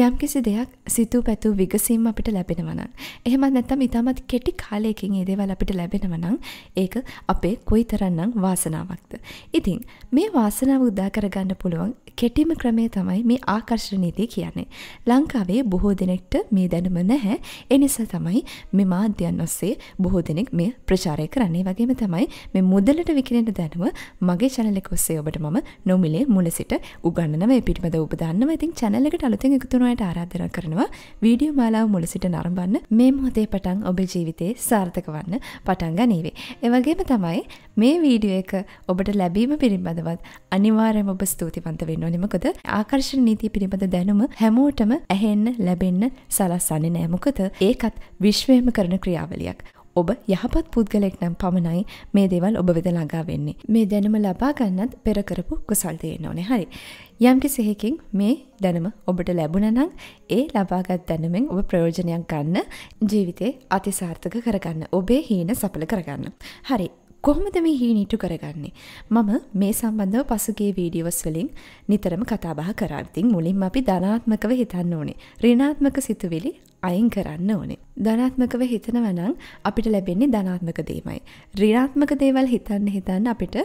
යම්කිසි දෙයක් සිතූ පැතුූ විගසීම් අපිට ලැබෙනවනන් එහෙමත් නැත්තම් ඉතාමත් කෙටි කාලයකින් ඒ දේවල් අපිට ලැබෙනවනං ඒක අපේ කොයි තරන්නම් වාසනාවක්ද. ඉතින් මේ වාසනාව උද්දා කරගන්න පුළුවන් කෙටිම ක්‍රමය තමයි මේ ආකර්ශනීතිය කියන්නේ. ලංකාවේ බොහෝ දෙනෙක්ට මේ දැනුම නැහැ එනිසා තමයි මෙ මාධ්‍යයන් ඔස්සේ බොහෝ දෙනෙක් මේ ප්‍රචාරය කරන්නේ වගේම තමයි මේ මුදලට විකිරෙන දැනුව මගේ චැනලෙක ඔස්සේ ඔබට මම නොමිලේ මුල සිට උගන්නව පිටිමද ඔබ දන්නව ඉතින් චැනලකට අලුතෙන් එකතුන තුනයට ආරාධන කරනවා වීඩියෝ මාලාව මුලසිට නරඹන්න මේ මොහොතේ පටන් ඔබ ජීවිතයේ සාර්ථක වන්න පටන් ගනීවේ. එවගේම තමයි මේ වීඩියෝ එක ඔබට ලැබීම පිරිබඳවත් අනිවාර්යම ඔබ ස්තුතිවන්ත වෙන්න ඕනිමකොද ආකර්ශණ නීති පිළිබඳ දැනුම හැමෝටම ඇහෙන්න ලැබෙන්න සලස්සන්නේ නෑමොකද ඒකත් විශ්වයම කරන ක්‍රියාවලියක්. ඔබ යහපත් පුද්ගලෙක් නම් පමණයි මේ දේවල් ඔබ වෙද ළඟා වෙන්නේ. මේ දැනම ලබා ගන්නත් පෙරකරපු කුසල් තියෙන්න ඕනේ. හරි. යම්කි සෙහිකින් මේ දැනම ඔබට ලැබුණ නම් ඒ ලබාගත් දැනමෙන් ඔබ ප්‍රයෝජනයක් ගන්න ජීවිතේ අතිසාර්ථක කරගන්න. ඔබේ හීන සඵල කරගන්න. හරි. කොහොමද මේ හීනීටු කරගන්නේ මම මේ සම්බන්ධව පසුගේ වීඩියෝස් වලින් නිතරම කතාබහ කරාතින් මුලින්ම අපි ධනාත්මකව හිතන්න ඕනේ ඍණාත්මක සිතුවිලි අයින් කරන්න ඕනේ. ධනාත්මකව හිතනවනං අපිට ලැබෙන්නේ ධනාත්මක දේමයි. රිනාත්මක දේවල් හිතන්න හිතන්න අපිට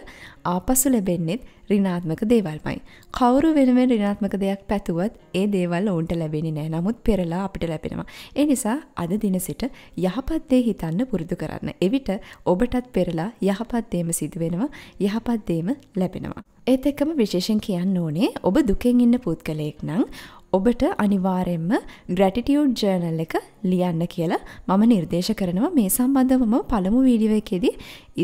ආපසු ලැබෙන්නෙත් රිනාත්මක දේවල්මයි. කවුරු වෙනුවෙන් රිනාත්මක දෙයක් පැතුවත් ඒ දේවල් ඔවුන්ට ලැබෙන නෑ නමුත් පෙරලා අපිට ලැබෙනවා. ඒ නිසා අද දින සිට යහපත්දේ හිතන්න පුරුදු කරන්න. එවිට ඔබටත් පෙරලා යහපත්දේම සිදුවෙනවා යහපත්දේම ලැබෙනවා. ඒත් එක්කම විශේෂෙන් කියන්න ඕනේ ඔබ දුකෙන් ඉන්න පුද්ගලයෙක් නං ඔබට අනිවාරෙන්ම ග්‍රැටිටියුඩ් ජර්නල් එක ලියන්න කියලා මම නිර්දේශ කරනවා මේ සම්බන්ධවම පළමු වීඩියෝ එකේදී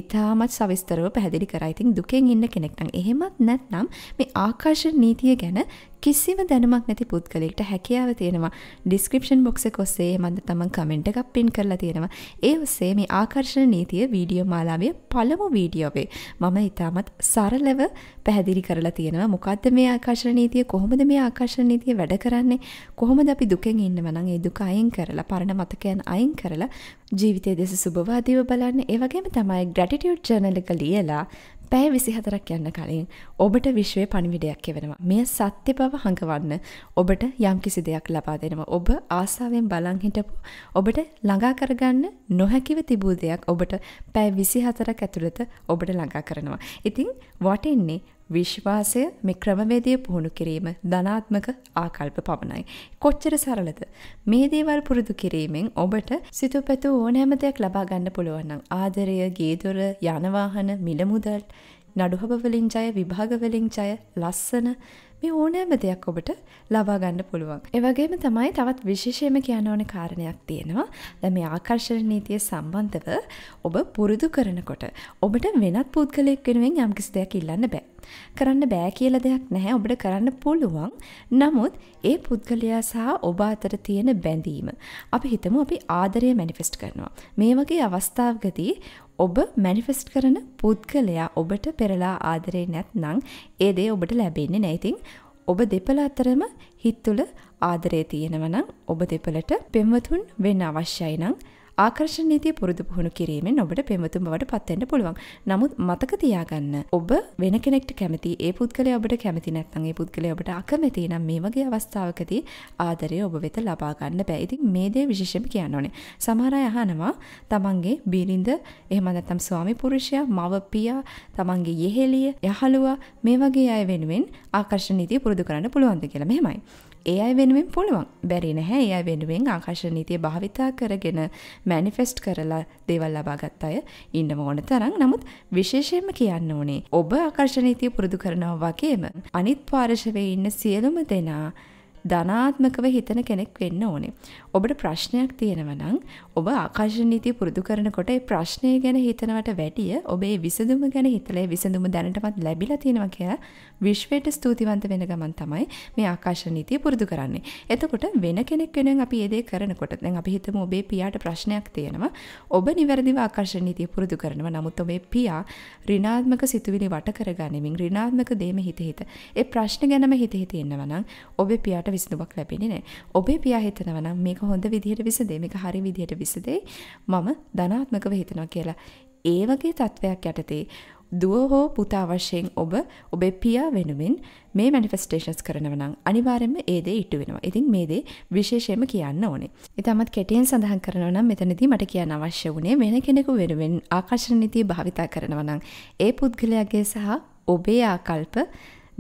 ඉතාමත් සවිස්තරව පැහැදිලි කරා. ඉතින් දුකෙන් ඉන්න කෙනෙක් නම් එහෙමත් නැත්නම් මේ ආකර්ෂණ නීතිය ගැන කිසිම දැනමක් නැති පුද්ගලෙක්ට හැකියාව තියෙනවා ඩිස්ක්‍රපෂන් බොක්ස කොස්සේ මද තමන් කමෙන්ට් එකක් පින් කරලා තියෙනවා ඒ ඔස්සේ මේ ආකර්ශණ නීතිය වීඩියෝ මාලාවේ පළමු වීඩියෝවේ මම ඉතාමත් සරලව පැහැදිලි කරලා තියෙනවා මොකක්ද මේ ආකර්ශණ නීතිය කොහොමද මේ ආකර්ශණ නීතිය වැඩ කරන්නේ කොහොමද අපි දුකෙන් ඉන්නවනම් ඒ දුක අයින් කරලා පරණ මතකයන් අයින් කරලා ජීවිතය දෙස සුභවාදීව බලන්න ඒ වගේම තමයි ග්‍රැටිටියුඩ් ජර්නල් එක ලියලා පැය විසිහතරක් යන්න කලින් ඔබට විශ්වය පණිවිඩයක් එවෙනවා මෙය සත්‍ය බව හඟවන්න ඔබට යම් කිසි දෙයක් ලබා දෙනවා ඔබ ආසාාවෙන් බලං හිටපු ඔබට ළඟා කරගන්න නොහැකිව තිබූ දෙයක් ඔබට පැෑ විසිහතරක් ඇතුළත ඔබට ළඟා කරනවා ඉතිං වටෙන්නේ විශ්වාසය මේ ක්‍රමවේදය පුහුණු කිරීම ධනාත්මක ආකල්ප පමණයි. කොච්චර සරලද. මේ දේවල් පුරුදු කිරීමෙන් ඔබට සිතුපැතු ඕනෑම දෙයක් ලබා ගන්න පුළුවන්නම් ආදරය ගේදොර යනවාහන මිලමුදල් නඩුහබ වලින් ජය විභාග වලින් ජය ලස්සන මේ ඕනෑම දෙයක් ඔබට ලබා ගන්න පුළුවන්. එවගේම තමයි තවත් විශේෂයම කියන්න ඕන කාරණයක් තියෙනවා. දැන් මේ ආකර්ෂණ නීතිය සම්බන්ධව ඔබ පුරුදු කරනකොට ඔබට වෙනත් පුද්ගලයෙක් වෙනුවෙන් යම්කිසි දෙයක් ඉල්ලන්න බෑ. කරන්න බෑ කියලා දෙයක් නැහැ ඔබට කරන්න පුළුවන්. නමුත් ඒ පුද්ගලයා සහ ඔබ අතර තියෙන බැඳීම. අපි හිතමු අපි ආදරය මැනිෆෙස්ට් කරනවා. මේ වගේ අවස්ථාවකදී ඔබ මැනිෆෙස්ට් කරන පුද්ගලයා ඔබට පෙරලා ආදරේ නැත්නං ඒදේ ඔබට ලැබෙන්නේ නැතින් ඔබ දෙපළ අතරම හිත් තුළ ආදරේ තියෙනවනම් ඔබ දෙපළට පෙම්වතුන් වෙන්න අවශ්‍යයි නං ආකර්ෂණ නීතිය පුරුදු පුහුණු කිරීමෙන් ඔබට පෙමතුම් බවට පත්වෙන්න පුළුවන්. නමුත් මතක තියාගන්න ඔබ වෙන කෙනෙක්ට කැමති ඒ පුද්ගලයා ඔබට කැමති නැත්නම් ඒ පුද්ගලයා ඔබට අකමැති නම් මේ වගේ අවස්ථාවකදී ආදරය ඔබ වෙත ලබා ගන්න බෑ. ඉතින් මේ දේ විශේෂයෙන් කියන්න ඕනේ. සමහර අය අහනවා තමන්ගේ බිරිඳ එහෙම නැත්නම් ස්වාමි පුරුෂයා, මව පියා, තමන්ගේ යෙහෙළිය, යහළුවා මේ වගේ අය වෙනුවෙන් ආකර්ෂණ නීතිය පුරුදු කරන්න පුළුවන්ද කියලා. මෙහෙමයි. ඒ අයි වෙනුවෙන් පුළුවන් බැරි නැහැ ඒ අයි වෙනුවෙන් ආකාශ නීතිය භාවිතා කරගෙන මැනිෆෙස්ට් කරලා දේවල් ලබාගත් අය ඉන්න ඕන තරම් නමුත් විශේෂයෙන්ම කියන්න ඕනේ ඔබ ආකර්ශ නීතිය පුරුදු කරනවා වගේම අනිත් පාර්ශවයේ ඉන්න සියලුම දෙනා ධනාත්මකව හිතන කෙනෙක් වෙන්න ඕනේ. ඔබට ප්‍රශ්නයක් තියෙනවා නම් ඔබ ආකර්ෂණ නීතිය පුරුදු කරනකොට ඒ ප්‍රශ්නය ගැන හිතනවට වැඩිය ඔබේ විසඳුම ගැන හිතලා ඒ විසඳුම දැනටමත් ලැබිලා තියෙනවා කියලා විශ්වයට ස්තුතිවන්ත වෙන ගමන් තමයි මේ ආකර්ෂණ නීතිය පුරුදු කරන්නේ. එතකොට වෙන කෙනෙක් වෙනුවෙන් අපි ඒ දේ කරනකොට දැන් අපි හිතමු ඔබේ පියාට ප්‍රශ්නයක් තියෙනවා. ඔබ නිවැරදිව ආකර්ෂණ නීතිය පුරුදු කරනවා. නමුත් ඔබේ පියා ඍණාත්මක සිතුවිලි වට කරගනිමින් ඍණාත්මක දේම හිත හිත ඒ ප්‍රශ්න ගැනම හිත හිත ඉන්නවා නම් ඔබේ පියාට විසඳුමක් ලැබෙන්නේ නැහැ. ඔබේ පියා හිතනවා නම් මේක හොඳ විදිහට විසඳේ, මේක හරි විදිහට විසඳේ. මම ධනාත්මකව හිතනවා කියලා. ඒ වගේ තත්වයක් යටතේ දුව හෝ පුතා වශයෙන් ඔබ ඔබේ පියා වෙනුවෙන් මේ මනිෆස්ටේෂන්ස් කරනව නම් අනිවාර්යෙන්ම ඒ දේ ඉටු වෙනවා. ඉතින් මේ දේ විශේෂයෙන්ම කියන්න ඕනේ. ඉතමත් කෙටියෙන් සඳහන් කරනවා නම් මෙතනදී මට කියන්න අවශ්‍ය වුණේ වෙන කෙනෙකු වෙනුවෙන් ආකර්ෂණ නීතිය භාවිතා කරනවා නම් ඒ පුද්ගලයාගේ සහ ඔබේ ආකල්ප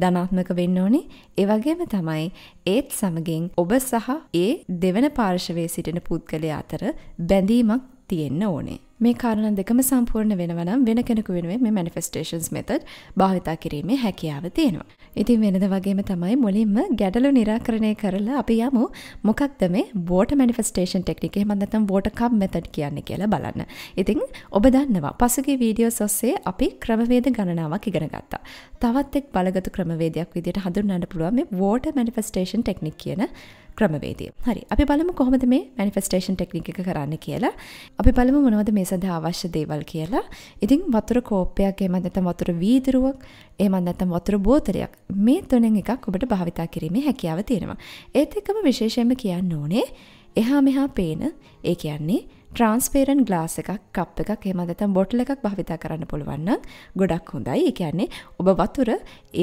ධනාත්මක වෙන්න ඕනේ. ඒ වගේම තමයි ඒත් සමගින් ඔබ සහ ඒ දෙවන පාර්ශවයේ සිටින පුද්ගලයා අතර බැඳීමක් තියෙන්න ඕනේ. මේ කාරණ දෙකම සම්පූර්ණ වෙනවනම් වෙන කෙනෙකු වෙනුවෙන් මේ මනිෆෙස්ටේෂන්ස් මෙතඩ් භාවිතා කිරීමේ හැකියාව තියෙනවා. ඉතින් වෙනද වගේම තමයි මුලින්ම ගැටලු නිරාකරණය කරලා අපි යමු මොකක්ද මේ බෝට මනිෆස්ටේෂන් ටෙක්නික මඳතම් බෝට කම් මෙතඩ් කියන්න කියලා බලන්න. ඉතින් ඔබ දන්නවා පසුගේ වීඩියෝ සොස්සේ අපි ක්‍රමවේද ගණනාවක් ඉගෙන ගත්තා. තවත් එක් බලගතු ක්‍රමවේදයක් විදිට හඳුන්වන්න පුළුවන් මේ වෝට මනිෆස්ටේෂන් ටෙක්නික් කියන ක්‍රමවේදී. හරි අපි බලමු කොහොමද මේ මනිෆස්ටේෂන් ටෙක්නික එක කරන්න කියලා. අපි බලමු මොනවද මේ සඳහා අවශ්‍ය දේවල් කියලා. ඉතින් වතුර කෝප්පයක් එහෙම නැත්නම් වතුර වීදුරුවක් එහෙම නැත්නම් වතුර බෝතලයක් මේ තුනෙන් එකක් ඔබට භාවිතා කිරීමේ හැකියාව තියෙනවා. ඒත් එක්කම විශේෂයෙන්ම කියන්න ඕනේ එහා මෙහා පේන ඒ කියන්නේ ට්‍රන්ස්පේරන් ගලාස එකක් කප් එකක් එම දෙතම් බොටල එකක් භවිතා කරන්න පුළුවන්න ගොඩක් හොඳයි එකන්නේ ඔබ වතුර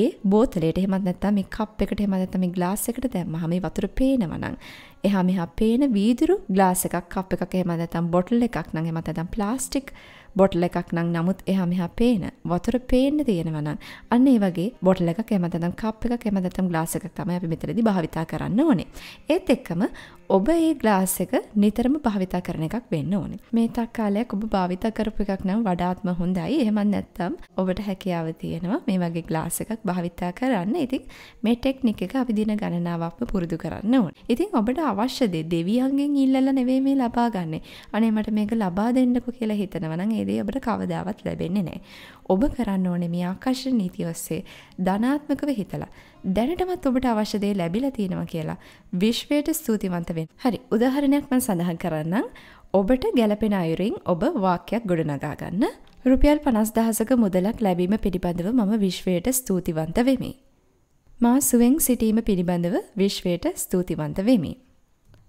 ඒ බෝතලට හෙමත් නැත්තම කප් එකට හෙමදතම ගලාස එකට දැම්ම හම වතුර පේනවනං එහා මෙහා පේන වීදුරු ගලාස එකක් කප් එකක් හෙමදතම් බොටල් එකක් නං එමතදම් ප්ලාස්ටික් බොටල එකක් නං නමුත් එහා මෙහා පේන වතුර පේන්න තියෙනවනම් අන්න ඒ වගේ බොටල එක කැමතම් කප් එක කැමතම් ගලාස එකක් තමයි අපි මෙතනදී භාවිතා කරන්න ඕනේ ඒත් එක්කම ඔබ ඒ ග්ලාස් එක නිතරම භාවිතා කරන එකක් වෙන්න ඕනේ. මේ තක් කාලයක් ඔබ භාවිතා කරපු එකක් නම් වඩාත්ම හොඳයි. එහෙමත් නැත්නම් ඔබට හැකියාව තියෙනවා මේ වගේ ග්ලාස් එකක් භාවිතා කරන්න. ඉතින් මේ ටෙක්නික් එක අපි දින ගණනාවක්ම පුරුදු කරන්න ඕනේ. ඉතින් ඔබට අවශ්‍ය දේ දෙවියන්ගෙන් ඉල්ලලා නෙවෙයි මේ ලබාගන්නේ. අනේ මට මේක ලබා දෙන්නකෝ කියලා හිතනවා නම් ඒ දේ ඔබට කවදාවත් ලැබෙන්නේ නැහැ. ඔබ කරන්න ඕනේ මේ ආකර්ෂණ නීතිය ඔස්සේ ධනාත්මකව හිතලා දැනටමත් ඔබට අවශ්‍යදේ ලැබිලා තියෙනවා කියලා විශ්වයට ස්තුතිවන්ත වෙන්න. හරි උදාහරණයක් මම සඳහන් කරන්නම්. ඔබට ගැළපෙන අයුරින් ඔබ වාක්‍යයක් ගොඩනගා ගන්න. රුපියල් 50000ක මුදලක් ලැබීම පිළිබඳව මම විශ්වයට ස්තුතිවන්ත වෙමි. මා සුවෙන් සිටීම පිළිබඳව විශ්වයට ස්තුතිවන්ත වෙමි.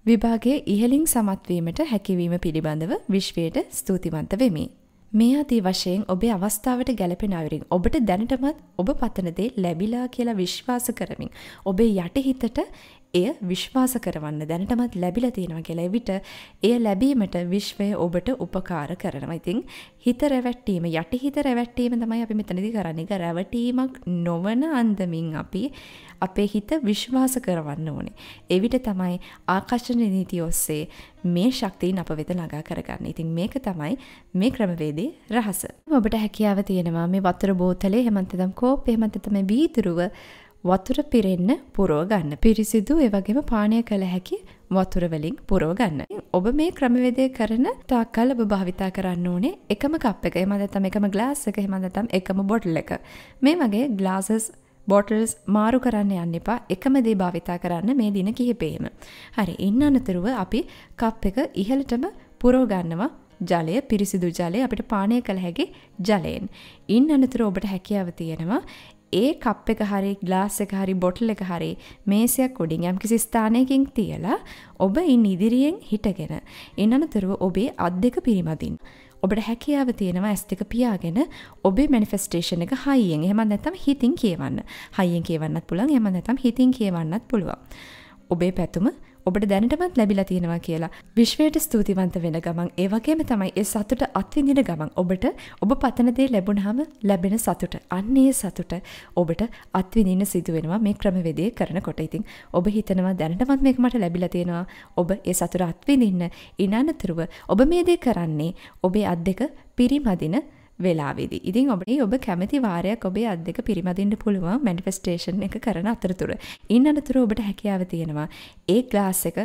විභාගයේ ඉහළින් සමත්වීමට හැකිවීම පිළිබඳව විශ්වයට ස්තුතිවන්ත වෙමි. මේ අදී වශයෙන් ඔබේ අවස්ථාවට ගැලපෙන අයුරින් ඔබට දැනටමත් ඔබ පතනදේ ලැබිලා කියලා විශ්වාස කරමින් ඔබේ යටහිතට එය විශ්වාස කරවන්න දැනටමත් ලැබිල තියෙනවා කියලා එවිට එය ලැබීමට විශ්වය ඔබට උපකාර කරනවා ඉතින් හිත රැවැට්ටීම යටි හිත රැවැට්ටීම තමයි අපි මෙතනදි කරන්නේ එක රැවටීමක් නොවන අන්දමින් අපි අපේ හිත විශ්වාස කරවන්න ඕනේ එවිට තමයි ආකර්ෂණ නීති ඔස්සේ මේ ශක්තියින් අප වෙත ළඟා කරගන්න. ඉතින් මේක තමයි මේ ක්‍රමවේදේ රහස. ඔබට හැකියාව තියෙනවා මේ වතුර බෝතලේ එහෙම නැත්නම් කෝප් එහෙම නැත්නම් බීතුරුව වතුර පිරෙන්න පුරෝ ගන්න. පිරිසිදු ඒ වගේම පානය කළ හැකි වතුරවලින් පුරෝගන්න. ඔබ මේ ක්‍රමවේදය කරන තාක්කල් ඔබ භාවිතා කරන්න ඕනේ එකම කප් එක එමදතම් එකම ගලාස් එක හෙමදතම් එකම බොටල් එක. මේ වගේ ගලාසස් බොටල්ස් මාරු කරන්න යන්න එපා එකමදේ භාවිතා කරන්න මේ දින කිහිපේම. හරි ඉන්න අනතුරුව අපි කප් එක ඉහලටම පුරෝගන්නවා ජලය පිරිසිදු ජලය අපිට පානය කළ හැකි ජලයෙන්. ඉන් අනතුර ඔබට හැකියාව තියෙනවා ඒ කප් එක හරි ග්ලාස් එක හරි බොටල් එක හරි මේසයක් උඩින් යම්කිසි ස්ථානයකින් තියලා ඔබ ඉන් ඉදිරියෙන් හිටගෙන එනනතුරුව ඔබේ අත් දෙක පිරිමදින්. ඔබට හැකියාව තියෙනවා ඇස් දෙක පියාගෙන ඔබේ මැනිෆෙස්ටේෂන් එක හයියෙන් එහෙම නැත්නම් හිතින් කියවන්න. හයියෙන් කියවන්නත් පුළුවන් එහෙම නැත්නම් හිතින් කියවන්නත් පුළුවන්. ඔබේ පැතුම ඔබට දැනටමත් ලැබිලා තියෙනවා කියලා විශ්වයට ස්තුතිවන්ත වෙන ගමන් ඒවගේම තමයි ඒ සතුට අත්විඳින ගමන් ඔබට ඔබ පතනදේ ලැබුණහම ලැබෙන සතුට අන්නේ සතුට ඔබට අත්විඳින්න සිදුවෙනවා මේ ක්‍රමවේදය කරනකොට ඉතින් ඔබ හිතනවා දැනටමත් මේක මට ලැබිලා තියෙනවා ඔබ ඒ සතුට අත්විඳින්න ඉනනතුරුව ඔබ මේ දේ කරන්නේ ඔබේ අත් දෙක පිරිමදින වෙලාවිදි. ඉතින් ඔබේ ඔබ කැමති වාරයක් ඔබේ අත් දෙක පිරිමදින්න පුළුවන් මැනිෆෙස්ටේෂන් එක කරන අතරතුර. ඉන් අනතුර ඔබට හැකියාව තියෙනවා. ඒ ග්ලාස් එක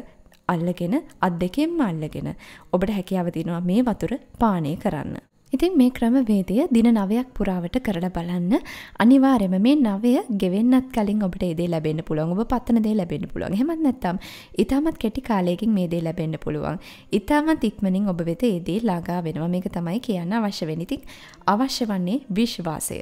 අල්ලගෙන අත් දෙකෙන්ම අල්ලගෙන ඔබට හැකියාව තියෙනවා මේ වතුර පානය කරන්න. ඉතින් මේ ක්‍රමවේදය දින නවයක් පුරාවට කරලා බලන්න අනිවාර්යම මේ නවය ගෙවෙන්නත් කලින් ඔබට ඒදේ ලැබෙන්න පුළුවන් ඔබ පත්තන දේ ලැබෙන්න පුළුවන් එහෙමත් නැත්නම් ඉතාමත් කෙටි කාලයකින් මේ දේ ලැබෙන්න පුළුවන් ඉතාමත් ඉක්මනින් ඔබ වෙත ඒ දේ ළඟා වෙනවා මේක තමයි කියන්න අවශ්‍ය වෙන්නේ ඉතින් අවශ්‍ය වන්නේ විශ්වාසය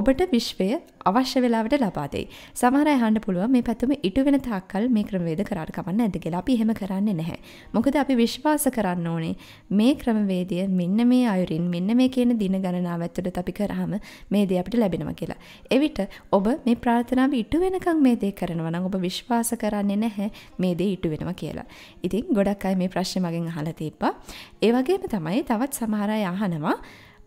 ඔබට විශ්වය අවශ්‍ය වෙලාවට ලබා දෙයි. සමහර අය අහන්න පුළුවන් මේ පැතුම ඉටු වෙන තාක්කල් මේ ක්‍රමවේද කරාට කවන්න නැද්ද කියලා. අපි එහෙම කරන්නේ නැහැ. මොකද අපි විශ්වාස කරන්න ඕනේ මේ ක්‍රමවේදය මෙන්න මේ අයුරින් මෙන්න මෙන්න මේ කියන දින ගණනාව ඇතුළත අපි කරාම මේ දේ අපිට ලැබෙනවා කියලා. එවිට ඔබ මේ ප්‍රාර්ථනාව ඉටු වෙනකන් මේ දේ කරනවා නම් ඔබ විශ්වාස කරන්නේ නැහැ මේ දේ ඉටු වෙනවා කියලා. ඉතින් ගොඩක් අය මේ ප්‍රශ්නේ මගෙන් අහලා තිබ්බා. ඒ වගේම තමයි තවත් සමහර අය අහනවා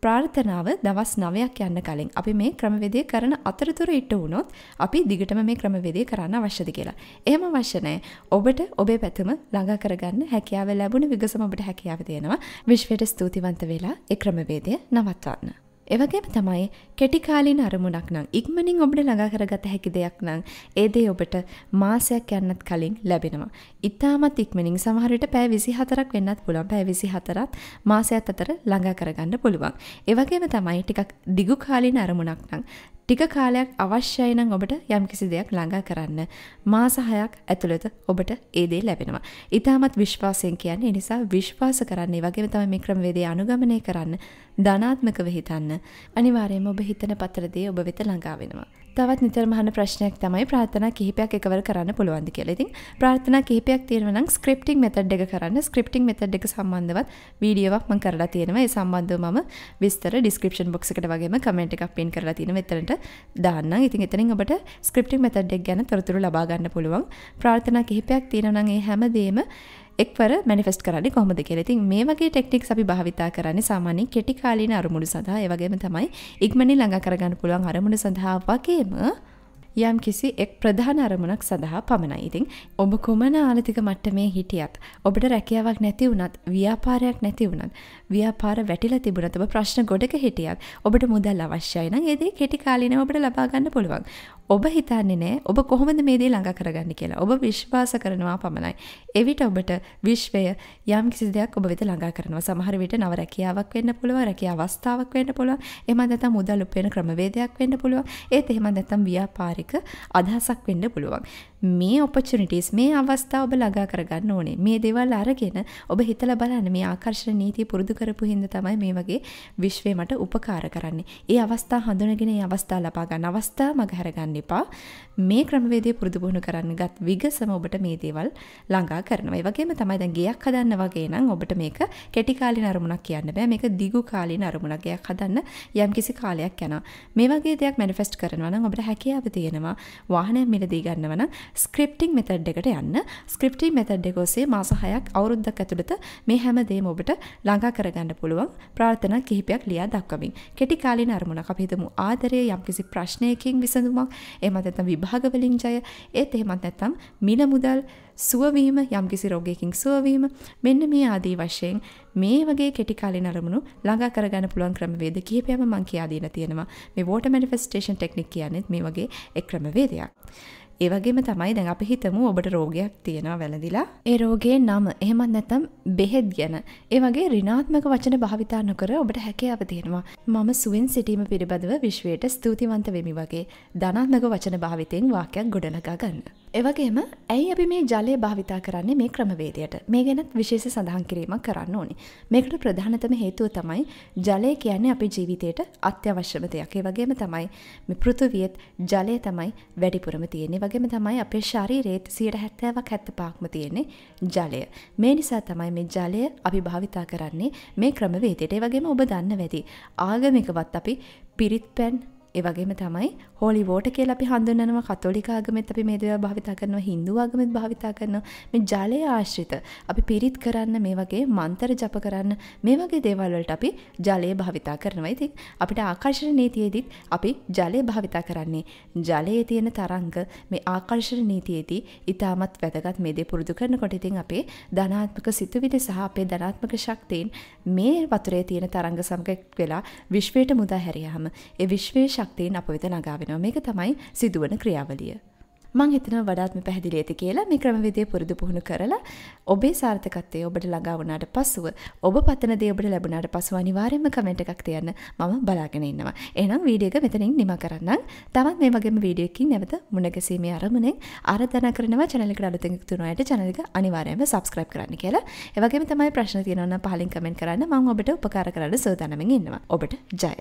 ප්‍රාර්ථනාව දවස් නවයක් යන්න කලින් අපි මේ ක්‍රමවෙදය කරන අතරතුර ඉට වුණොත් අපි දිගටම මේ ක්‍රමවෙදේ කරන්න අවශ්‍යද කියලා. එහම වශනය ඔබට ඔබේ පැතුම ළඟා කරගන්න හැකියාව ලැබුණ විගසම ඔබට හැකියාව තියෙනවා විශ්වයට ස්තුතිවන්ත වෙලා එක්‍රමවේදය නවත්වන්න. ඒවගේ තමයි කෙටිකාලින් අරමුණක් නම් ඉක්මනින් ඔබට ළඟාකරගත හැකි දෙයක් නම් ඒදේ ඔබට මාසයක් යන්නත් කලින් ලැබෙනවා. ඉතාමත් ඉක්මනින් සමහරට පෑ විසි හතරක් වෙන්නත් පුළුවන් පෑ විසි හතරත් මාසයත් අතර ළඟා කරගන්න පුළුවන්. ඒවගේම තමයි ටිකක් දිගු කාලින් අරමුණක් නම් ටික කාලයක් අවශ්‍යයි නම් ඔබට යම්කිසි දෙයක් ළඟා කරන්න. මාස 6ක් ඇතුළත ඔබට ඒ දේ ලැබෙනවා. ඊටමත් විශ්වාසයෙන් කියන්නේ නිසා විශ්වාස කරන්න. ඒ වගේම තමයි මේ ක්‍රමවේදය අනුගමනය කරන්න, ධනාත්මකව හිතන්න. අනිවාර්යයෙන්ම ඔබ හිතන පතර දේ ඔබ වෙත ළඟා වෙනවා. තවත් නිතරමහන ප්‍රශ්නයක් තමයි ප්‍රාථනා කිහිපයක් එකවර කරන්න පුළුවන්ද කියලා. ඉතින් ප්‍රාර්ථනා කිහිපයක් තියෙනවා නම් ස්ක්‍රිප්ටින් මෙතඩ් එක කරන්න. ස්ක්‍රිප්ටින් මෙතඩ් එක සම්බන්ධවත් වීඩියෝවක් මම කරලා තියෙනවා. ඒ සම්බන්ධව මම විස්තර ඩිස්ක්‍රිප්ෂන් බොක්ස් එකට වගේම කමෙන්ට් එකක් පින් කරලා තියෙනවා. මෙතනට දාන්නම්. ඉතින් එතනින් ඔබට ස්ක්‍රිප්ටින් මෙතඩ් එක ගැන තොරතුරු ලබා ගන්න පුළුවන්. ප්‍රාර්ථනා කිහිපයක් තියෙනවා නම් ඒ හැමදේම එක්වර මනිෆෙස්ට කරන්න කොහොමද කෙලෙතින් මේ වගේ ටෙක්ටික් අපි භාවිතා කරන්නේ සාමාන්‍ය කෙටිකාලීන අරමුණු සඳහා ඒවගේම තමයි ඉක්මනි ළඟ කරගන්න පුළුවන් අරමුණ සඳහා වගේම යම් කිසි එක් ප්‍රධාන අරමුණක් සඳහා පමණයි ඉතින් ඔබ කුමන ආලතික මට්ටමේ හිටියත් ඔබට රැකියාවක් නැති වුණත් ව්‍යාපාරයක් නැති වුණත් ව්‍යාපාර වැටිල තිබුණතම ප්‍රශ්න ගොඩක හිටියත් ඔබට මුදල් අවශ්‍යයි නම් ඒදේ කෙටිකාලින ඔබට ලබාගන්න පුළුවන් ඔබ හිතන්නේ නෑ ඔබ කොහොමද මේ දේ ළඟා කරගන්න කියලා. ඔබ විශ්වාස කරනවා පමණයි. එවිට ඔබට විශ්වය යම් කිසි දෙයක් ඔබ වෙත ළඟා කරනවා. සමහර විට නව රැකියාවක් වෙන්න පුළුවන්, රැකියා අවස්ථාවක් වෙන්න පුළුවන්. එහෙම නැත්නම් මුදල් උපයන ක්‍රමවේදයක් වෙන්න පුළුවන්. ඒත් එහෙම නැත්නම් ව්‍යාපාරික අදහසක් වෙන්න පුළුවන්. මේ ඔපචුනිටස් මේ අවස්ථාව ඔබ ළඟා කරගන්න ඕනේ මේ දෙවල් අරගෙන ඔබ හිතල බලන්න මේ ආකර්ශණ නීති පුරුදු කරපු හින්ද තමයි මේ වගේ විශ්වය මට උපකාර කරන්නේ ඒ අවස්ථා හඳුනගෙන ඒ අවස්ථා ලබාගන්න අවස්ථා මගහැරගන්න එපා මේ ක්‍රමවේදය පුරුදු පුහුණු කරන්න ගත් විගසම ඔබට මේ දේවල් ළඟා කරනවා ඒ වගේම තමයි දැන් ගෙයක් හදන්න වගේ නම් ඔබට මේක කෙටි කාලීන අරමුණක් කියන්න බෑ මේක දිගු කාලීන අරමුණක් ගෙයක් හදන්න යම්කිසි කාලයක් යනවා මේ වගේ දෙයක් මැනිෆෙස්ට් කරනවා නම් ඔබට හැකියාව තියෙනවා වාහනයක් මිලදී ගන්නවා නම් ස්ක්‍රප්ටිං මෙතැඩ් එකට යන්න ස්ක්‍රප්ටිං මෙතැඩ් එක ඔසේ මාස හයක් අවුරුද්දක් ඇතුළත මේ හැම දේ ඔබට ළඟා කරගන්න පුළුවන් ප්‍රාර්ථනා කිහිපයක් ලියා දක්වමින් කෙටි කාලින අරමුණක් අපි හිතමු ආදරය යම්කිසි ප්‍රශ්නයකින් විසඳුමක් එහෙමත් නැත්නම් විභාග වලින් ජය ඒත් එහෙමත් නැත්නම් මිල මුදල් සුවවීම යම්කිසි රෝගයකින් සුවවීම මෙන්න මේ ආදී වශයෙන් මේ වගේ කෙටිකාලි නරමුණු ළඟා කරගන්න පුළුවන් ක්‍රමවේද කිහිපයම මං කියාදීලා තියෙනවා මේ වෝටර් මැනිෆෙස්ටේෂන් ටෙක්නික් කියන්නේ මේ වගේ එක් ක්‍රමවේදයක්. ඒවගේම තමයි දැන් අපි හිතමු ඔබට රෝගයක් තියෙනවා වැලදිලා ඒ රෝගේ නම එහෙමත් නැතම් බෙහෙත් ගැන ඒවගේ රිනාත්මක වචන භාවිතා නොකර ඔබට හැකයාව තියෙනවා මම සුවෙන් සිටීම පිළිබඳව විශ්වයට ස්තුතිවන්ත වෙමි වගේ ධනාත්මක වචන භාවිතයෙන් වාකයක් ගොඩනගා ගන්න එවගේම ඇයි අපි මේ ජලය භාවිතා කරන්නේ මේ ක්‍රමවේදයට මේ ගැනත් විශේෂ සඳහන් කිරීමක් කරන්න ඕනි. මේකට ප්‍රධානතම හේතුව තමයි ජලය කියන්නේ අපි ජීවිතයට අත්‍යවශ්‍යම දෙයක්. ඒ වගේම තමයි මේ පෘථුවියත් ජලය තමයි වැඩිපුරම තියෙන්නේ. වගේම තමයි අපේ ශරීරයේත් 70ක් 75ක්ම තියෙන්නේ ජලය. මේ නිසා තමයි මේ ජලය අපි භාවිතා කරන්නේ මේ ක්‍රමවේදයට. ඒ වගේම ඔබ දන්න වැඩි ආගමිකවත් අපි පිරිත් පැන් ඒවගේම තමයි හෝලි ෝට කියල අපි හඳුන්නව කතොලිකාගමත් අපි මේ දව භාවිතා කරනවා හිදුවාගමත් භාවිතා කරන මේ ජලය ආශ්‍රිත අපි පිරිත් කරන්න මේ වගේ මන්තර ජප කරන්න මේ වගේ දේවල්වලට අපි ජලය භාවිතා කරනවා ඉතින් අපිට ආකර්ශණ නීතියේදීත් අපි ජලය භාවිතා කරන්නේ ජලයේ තියෙන තරංග මේ ආකර්ශණ නීතියේදී ඉතාමත් වැදගත් මේ දේ පුරුදු කරනකොට ඉතින් අපේ ධනාත්මක සිතුවිලි සහ අපේ ධනාත්මක ශක්තියෙන් මේ වතුරේ තියෙන තරංග සමග වෙලා විශ්වයට මුදා හැරියාම ඒ විශ්වේෂ ශක්තියෙන් අප වෙත නගාවෙනවා මේක තමයි සිදුවන ක්‍රියාවලිය. මං හිතන වඩාත්ම පැහැදිලි ඇති කියලා මේ ක්‍රමවිදය පුරුදු පුහුණු කරලා ඔබේ සාර්ථකත්වය ඔබට ළඟා වුණාට පසුව ඔබ පතන දේ ඔබට ලැබුණාට පසුව අනිවාර්යයෙන්ම කමෙන්ට් එකක් තියන්න මම බලාගෙන ඉන්නවා. එහෙනම් වීඩියෝ එක මෙතනින් නිම කරන්නම්. තවත් මේ වගේම වීඩියෝ එකකින් නැවත මුණගැසීමේ අරමුණෙන් ආරාධනා කරනවා channel එකට අලුතෙන් එකතු වෙන අයට channel එක අනිවාර්යයෙන්ම subscribe කරන්න කියලා. ඒ වගේම තමයි ප්‍රශ්න තියෙනවා නම් පහලින් කමෙන්ට් කරන්න මම ඔබට උපකාර කරන්න සූදානම්ෙන් ඉන්නවා. ඔබට ජය.